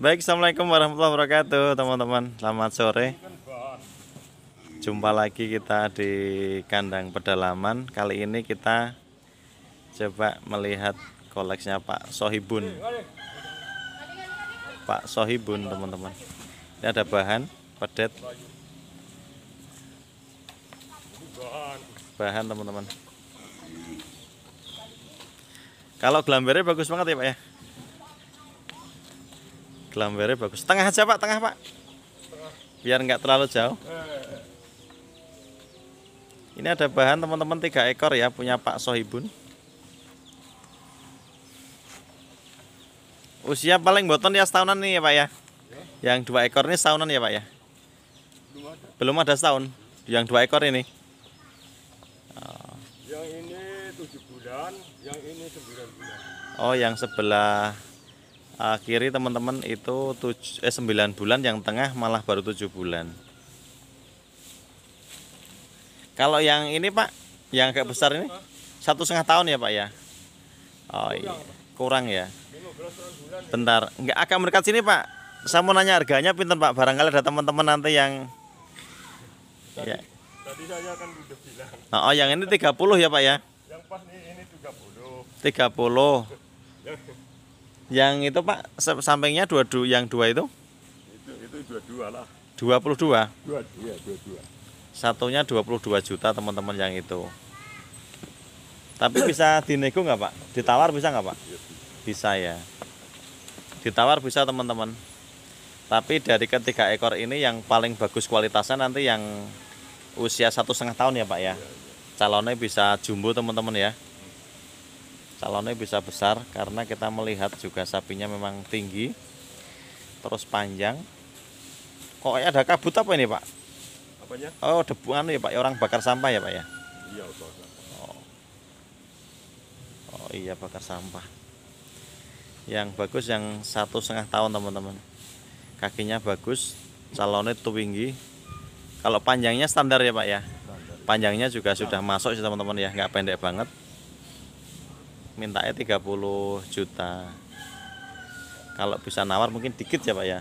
Baik, Assalamualaikum warahmatullahi wabarakatuh teman-teman Selamat sore Jumpa lagi kita di kandang pedalaman Kali ini kita coba melihat koleksinya Pak Sohibun Pak Sohibun teman-teman ini ada bahan pedet bahan teman-teman kalau gelambernya bagus banget ya pak ya gelambernya bagus tengah aja pak tengah pak biar enggak terlalu jauh ini ada bahan teman-teman tiga ekor ya punya Pak Sohibun usia paling boton ya setahunan nih ya pak ya yang dua ekor ini setahunan ya Pak ya? Belum ada. Belum ada setahun. Yang dua ekor ini? Oh. Yang ini tujuh bulan, yang ini sembilan bulan. Oh, yang sebelah uh, kiri teman-teman itu tujuh, eh, sembilan bulan, yang tengah malah baru tujuh bulan. Kalau yang ini Pak, yang agak besar ini satu setengah tahun ya Pak ya? Oh iya, kurang ya? ya. Bentar, nggak akan mendekat sini Pak saya mau nanya harganya pinter Pak, barangkali ada teman-teman nanti yang tadi, ya. tadi saya kan udah bilang. Oh, oh, yang ini 30 ya, Pak ya? Yang pas ini, ini 30. 30. yang itu Pak, sampingnya dua, dua yang dua itu? Itu itu 22 lah. 22. 22, ya, 22. Satunya 22 juta teman-teman yang itu. Tapi bisa dinego nggak Pak? Ditawar bisa nggak Pak? Iya, bisa ya. Ditawar bisa teman-teman tapi dari ketiga ekor ini yang paling bagus kualitasnya nanti yang usia satu setengah tahun ya pak ya iya, iya. calonnya bisa jumbo teman-teman ya calonnya bisa besar karena kita melihat juga sapinya memang tinggi terus panjang kok ada kabut apa ini pak Apanya? oh debu anu ya pak ya, orang bakar sampah ya pak ya iya oh. oh iya bakar sampah yang bagus yang satu setengah tahun teman-teman kakinya bagus calonnya tinggi kalau panjangnya standar ya pak ya panjangnya juga sudah masuk sih teman-teman ya nggak pendek banget mintanya 30 juta kalau bisa nawar mungkin dikit ya pak ya iya.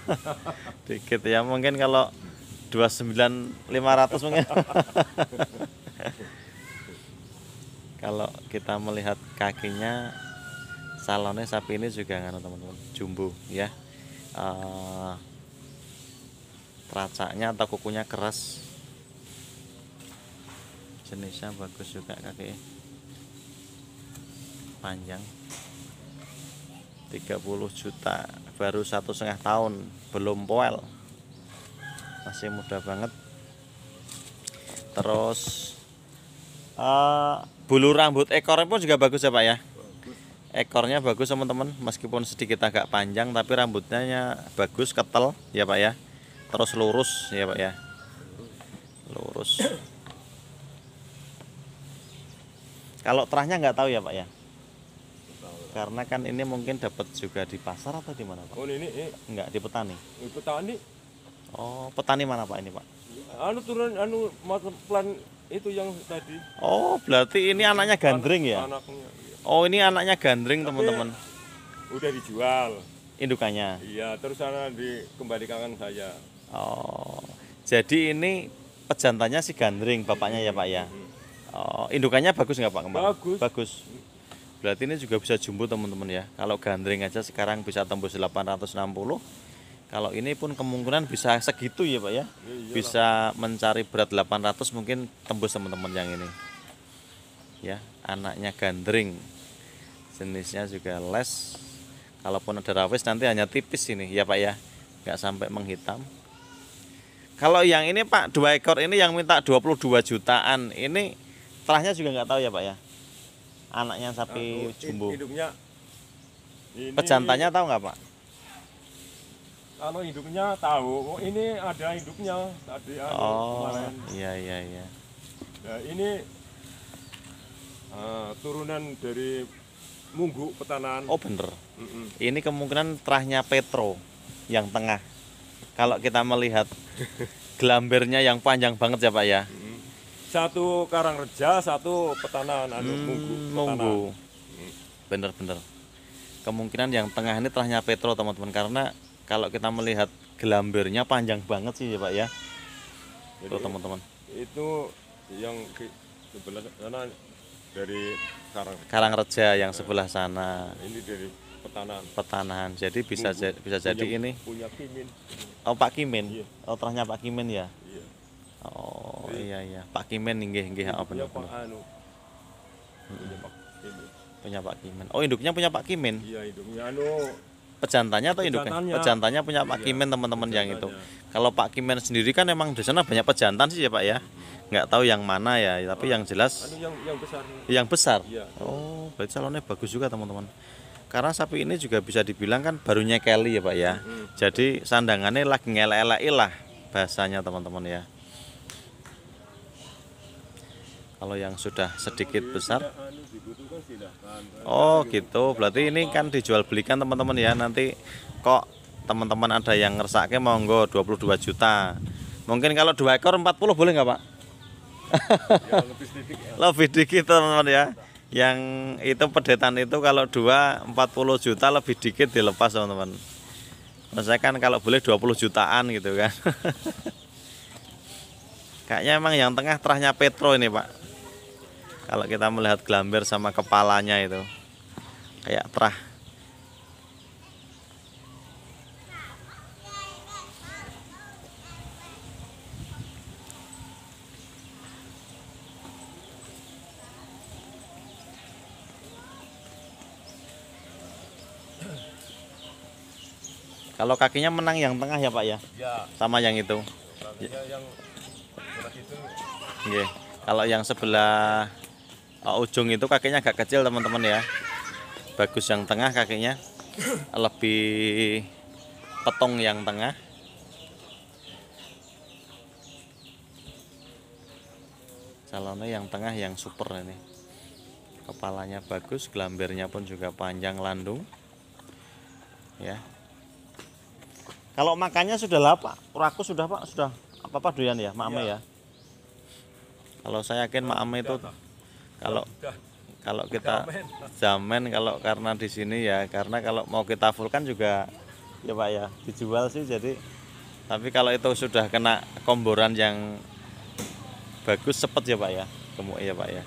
dikit ya mungkin kalau 29500 mungkin kalau kita melihat kakinya salonnya sapi ini juga kan teman-teman jumbo ya uh, eh, teracaknya atau kukunya keras jenisnya bagus juga kaki panjang 30 juta baru satu setengah tahun belum poel masih muda banget terus uh, bulu rambut ekor pun juga bagus ya pak ya ekornya bagus teman-teman meskipun sedikit agak panjang tapi rambutnya bagus ketel ya pak ya terus lurus ya pak ya lurus kalau terahnya nggak tahu ya pak ya karena kan ini mungkin dapat juga di pasar atau di mana pak? Oh ini, ini. nggak di petani. Di petani. Oh petani mana pak ini pak? Anu turun anu master plan itu yang tadi. Oh berarti ini anaknya gandring ya? Anaknya. Oh ini anaknya gandring teman-teman. Udah dijual. Indukannya. Iya terus sana dikembalikan saya. Oh jadi ini pejantannya si gandring bapaknya ya pak ya. Mm-hmm. Oh indukannya bagus nggak pak kemarin? Bagus. Bagus. Berarti ini juga bisa jumbo teman-teman ya. Kalau gandring aja sekarang bisa tembus 860. Kalau ini pun kemungkinan bisa segitu ya pak ya. Iya, bisa mencari berat 800 mungkin tembus teman-teman yang ini ya anaknya gandring jenisnya juga les kalaupun ada rawis nanti hanya tipis ini ya Pak ya nggak sampai menghitam kalau yang ini Pak dua ekor ini yang minta 22 jutaan ini telahnya juga nggak tahu ya Pak ya anaknya sapi Aduh, jumbo hidupnya ini... pejantannya tahu nggak Pak kalau hidupnya tahu oh, ini ada hidupnya tadi oh kemarin. iya iya iya nah, ini uh, turunan dari Munggu Petanan. Oh bener. Mm -mm. Ini kemungkinan terahnya Petro yang tengah. Kalau kita melihat gelambernya yang panjang banget ya Pak ya. satu karang Karangreja, satu Petanan, aduh hmm, Munggu. Munggu. Mm. Bener bener. Kemungkinan yang tengah ini terahnya Petro teman-teman karena kalau kita melihat gelambernya panjang banget sih ya Pak ya. Jadi, Tuh teman-teman. Itu yang sebelah sana dari Karangreja, Karangreja yang sebelah sana. Nah, ini dari petanahan. Petanahan. Jadi bisa jad, bisa jadi ini. Punya Kimin. Oh Pak Kimin. Iya. Oh terahnya Pak Kimin ya. Iya. Oh iya iya. Pak Kimin nggih nggih oh, benar. Pak Anu. Punya Pak Kimin. Punya Pak Kimin. Oh induknya punya Pak Kimin. Iya induknya anu pejantannya atau induknya? Pejantannya, pejantannya punya Pak iya, Kimen teman-teman yang itu. Kalau Pak Kimen sendiri kan emang di sana banyak pejantan sih ya Pak ya. Mm-hmm nggak tahu yang mana ya tapi oh, yang jelas anu, yang, yang besar yang besar iya. oh berarti calonnya bagus juga teman-teman karena sapi ini juga bisa dibilang kan barunya Kelly ya pak ya hmm. jadi sandangannya lagi ngelak lah bahasanya teman-teman ya kalau yang sudah sedikit besar oh gitu berarti ini kan dijual belikan teman-teman ya nanti kok teman-teman ada yang ngeresaknya monggo 22 juta mungkin kalau dua ekor 40 boleh nggak pak Ya, ya. lebih dikit teman-teman ya yang itu pedetan itu kalau dua 40 juta lebih dikit dilepas teman-teman saya kan kalau boleh 20 jutaan gitu kan kayaknya emang yang tengah terahnya Petro ini pak kalau kita melihat gelambir sama kepalanya itu kayak terah Kalau kakinya menang yang tengah ya Pak ya? Ya. Sama yang itu. Ya. yang itu. Okay. Kalau yang sebelah oh, ujung itu kakinya agak kecil teman-teman ya. Bagus yang tengah kakinya. Lebih petong yang tengah. Calonnya yang tengah yang super ini. Kepalanya bagus, gelambirnya pun juga panjang landung. Ya, kalau makannya sudah lapa, kuraku sudah Pak, sudah apa apa doyan ya, Mak Ame ya. ya. Kalau saya yakin Mak Ame itu kalau kalau kita jamin kalau karena di sini ya, karena kalau mau kita full kan juga ya Pak ya, dijual sih jadi tapi kalau itu sudah kena komboran yang bagus cepet ya Pak ya, gemuk ya Pak ya.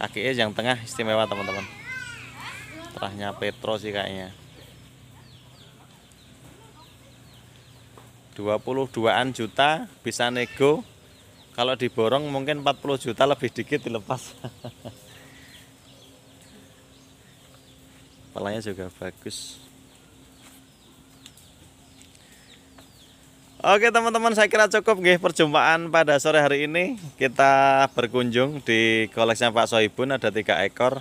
Kakinya yang tengah istimewa teman-teman. Terahnya Petro sih kayaknya. 22an juta bisa nego kalau diborong mungkin 40 juta lebih dikit dilepas kepalanya juga bagus Oke teman-teman saya kira cukup nih perjumpaan pada sore hari ini kita berkunjung di koleksinya Pak Sohibun ada tiga ekor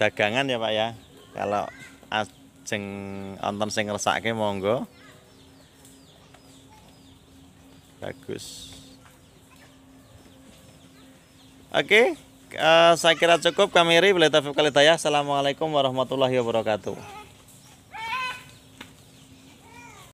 dagangan ya Pak ya kalau ajeng nonton sing resake monggo bagus oke okay, uh, eh, saya kira cukup kami Ri Bileta Fib Assalamualaikum warahmatullahi wabarakatuh